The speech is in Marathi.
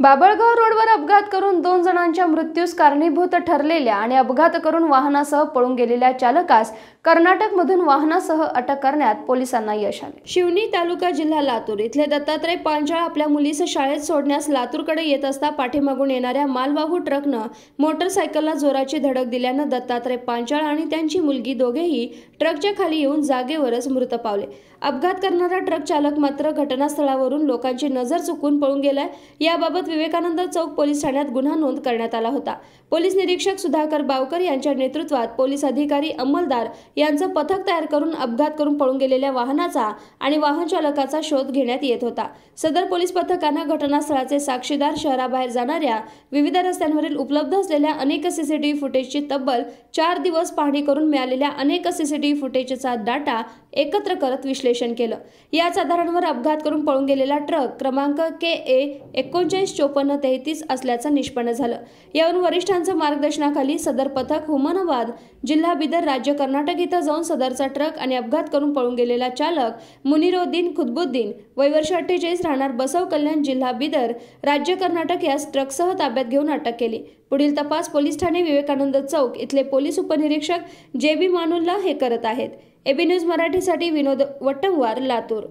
बाबळगाव रोडवर अपघात करून दोन जणांच्या मृत्यूस कारणीभूत ठरलेल्या आणि अपघात करून वाहनासह पळून गेलेल्या चालकास कर्नाटकमधून वाहनासह अटक करण्यात पोलिसांना यश आले शिवनी तालुका जिल्हा लातूर इथले दत्तात्रय पांचाळ आपल्या मुलीस शाळेत सोडण्यास लातूरकडे येत असता पाठीमागून येणाऱ्या मालवाहू ट्रकनं मोटरसायकलला जोराची धडक दिल्यानं दत्तात्रय पांचाळ आणि त्यांची मुलगी दोघेही ट्रकच्या खाली येऊन जागेवरच मृत पावले अपघात करणारा ट्रक चालक मात्र घटनास्थळावरून लोकांची नजर चुकून पळून गेलाय याबाबत विरोधात विवेकानंद चौक पोलीस ठाण्यात गुन्हा नोंद करण्यात आला होता पोलीस निरीक्षक सुधाकर बावकर यांच्या नेतृत्वात पोलीस अधिकारी अंमलदार यांचं पथक तयार करून अपघात करून पळून गेलेल्या वाहनाचा आणि वाहन चालकाचा शोध घेण्यात येत होता सदर पोलीस पथकानं घटनास्थळाचे साक्षीदार शहराबाहेर जाणाऱ्या विविध रस्त्यांवरील उपलब्ध असलेल्या अनेक सीसीटीव्ही फुटेजची तब्बल चार दिवस पाहणी करून मिळालेल्या अनेक सीसीटीव्ही फुटेजचा डाटा एकत्र करत विश्लेषण केलं याच आधारांवर अपघात करून पळून गेलेला ट्रक क्रमांक के ए एकोणचाळीस चोपन्न तेहतीस असल्याचं निष्पन्न झालं यावरून वरिष्ठांचं मार्गदर्शनाखाली सदर पथक हुमनाबाद जिल्हा बिदर राज्य कर्नाटक इथं जाऊन सदरचा ट्रक आणि अपघात करून पळून गेलेला चालक मुनिरोद्दीन खुदबुद्दीन वैवर्ष अठ्ठेचाळीस राहणार बसव कल्याण जिल्हा बिदर राज्य कर्नाटक यास ट्रकसह ताब्यात घेऊन अटक केली पुढील तपास पोलीस ठाणे विवेकानंद चौक इथले पोलीस उपनिरीक्षक जे बी मानुल्ला हे करत आहेत एबी न्यूज मराठीसाठी विनोद वटमवार लातूर